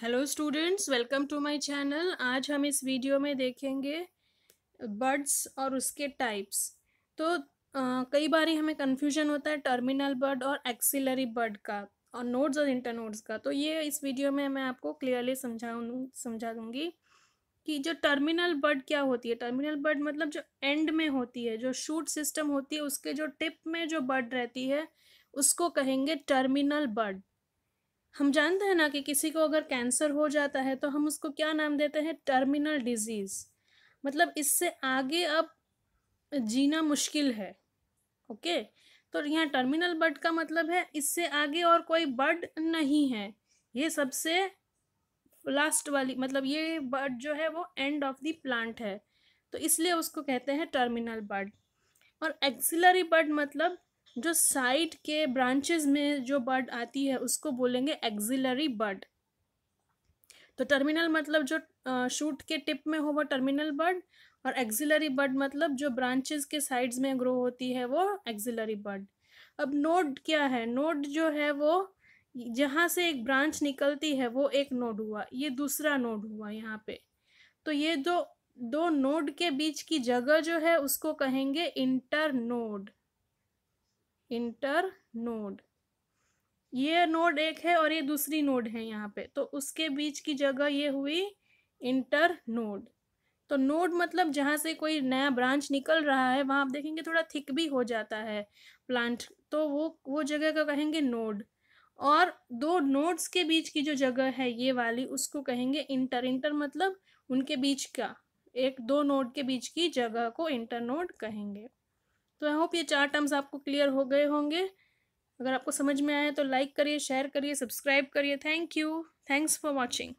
hello students welcome to my channel आज हम इस वीडियो में देखेंगे बर्ड्स और उसके टाइप्स तो आ, कई बार ही हमें कन्फ्यूजन होता है टर्मिनल बर्ड और एक्सिलरी बर्ड का और नोड्स और इंटरनोड्स का तो ये इस वीडियो में मैं आपको क्लियरली समझाऊँ समझा दूँगी कि जो टर्मिनल बर्ड क्या होती है टर्मिनल बर्ड मतलब जो एंड में होती है जो शूट सिस्टम होती है उसके जो टिप में जो बर्ड रहती है उसको कहेंगे टर्मिनल बर्ड हम जानते हैं ना कि किसी को अगर कैंसर हो जाता है तो हम उसको क्या नाम देते हैं टर्मिनल डिजीज़ मतलब इससे आगे अब जीना मुश्किल है ओके तो यहाँ टर्मिनल बर्ड का मतलब है इससे आगे और कोई बर्ड नहीं है ये सबसे लास्ट वाली मतलब ये बर्ड जो है वो एंड ऑफ द प्लांट है तो इसलिए उसको कहते हैं टर्मिनल बर्ड और एक्सिलरी बर्ड मतलब जो साइड के ब्रांचेस में जो बर्ड आती है उसको बोलेंगे एक्जिलरी बर्ड तो टर्मिनल मतलब जो शूट के टिप में हो वो टर्मिनल बर्ड और एक्जिलरी बर्ड मतलब जो ब्रांचेस के साइड्स में ग्रो होती है वो एक्जिलरी बर्ड अब नोड क्या है नोड जो है वो जहाँ से एक ब्रांच निकलती है वो एक नोड हुआ ये दूसरा नोड हुआ यहाँ पे तो ये दो दो नोड के बीच की जगह जो है उसको कहेंगे इंटर नोड इंटर नोड ये नोड एक है और ये दूसरी नोड है यहाँ पे तो उसके बीच की जगह ये हुई इंटर नोड तो नोड मतलब जहाँ से कोई नया ब्रांच निकल रहा है वहाँ आप देखेंगे थोड़ा थिक भी हो जाता है प्लांट तो वो वो जगह को कहेंगे नोड और दो नोड्स के बीच की जो जगह है ये वाली उसको कहेंगे इंटर इंटर मतलब उनके बीच का एक दो नोड के बीच की जगह को इंटर नोड कहेंगे तो आई होप ये चार टर्म्स आपको क्लियर हो गए होंगे अगर आपको समझ में आए तो लाइक करिए शेयर करिए सब्सक्राइब करिए thank you thanks for watching